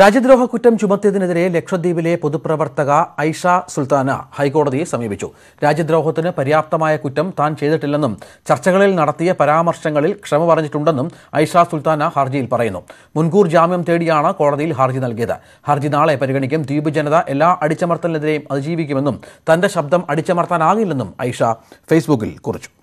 രാജ്യദ്രോഹ കുറ്റം ചുമത്തിയതിനെതിരെ ലക്ഷദ്വീപിലെ പൊതുപ്രവർത്തക ഐഷ സുൽത്താന ഹൈക്കോടതിയെ സമീപിച്ചു രാജ്യദ്രോഹത്തിന് പര്യാപ്തമായ കുറ്റം താൻ ചെയ്തിട്ടില്ലെന്നും ചർച്ചകളിൽ നടത്തിയ പരാമർശങ്ങളിൽ ക്ഷമ പറഞ്ഞിട്ടുണ്ടെന്നും ഐഷ സുൽത്താന ഹർജിയിൽ പറയുന്നു മുൻകൂർ ജാമ്യം തേടിയാണ് കോടതിയിൽ ഹർജി നൽകിയത് ഹർജി നാളെ പരിഗണിക്കും ദ്വീപ് ജനത എല്ലാ അടിച്ചമർത്തലിനെതിരെയും അതിജീവിക്കുമെന്നും തന്റെ ശബ്ദം അടിച്ചമർത്താനാകില്ലെന്നും ഐഷ ഫേസ്ബുക്കിൽ കുറിച്ചു